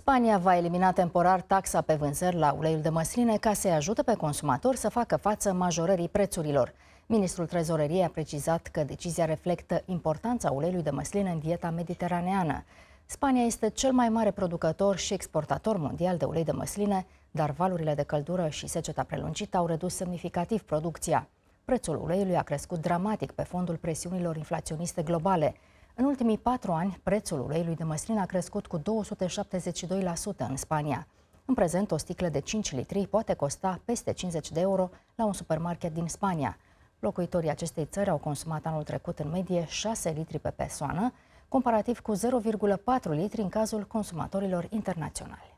Spania va elimina temporar taxa pe vânzări la uleiul de măsline ca să-i ajute pe consumatori să facă față majorării prețurilor. Ministrul Trezoreriei a precizat că decizia reflectă importanța uleiului de măsline în dieta mediteraneană. Spania este cel mai mare producător și exportator mondial de ulei de măsline, dar valurile de căldură și seceta prelungită au redus semnificativ producția. Prețul uleiului a crescut dramatic pe fondul presiunilor inflaționiste globale – în ultimii patru ani, prețul uleiului de măslin a crescut cu 272% în Spania. În prezent, o sticlă de 5 litri poate costa peste 50 de euro la un supermarket din Spania. Locuitorii acestei țări au consumat anul trecut în medie 6 litri pe persoană, comparativ cu 0,4 litri în cazul consumatorilor internaționali.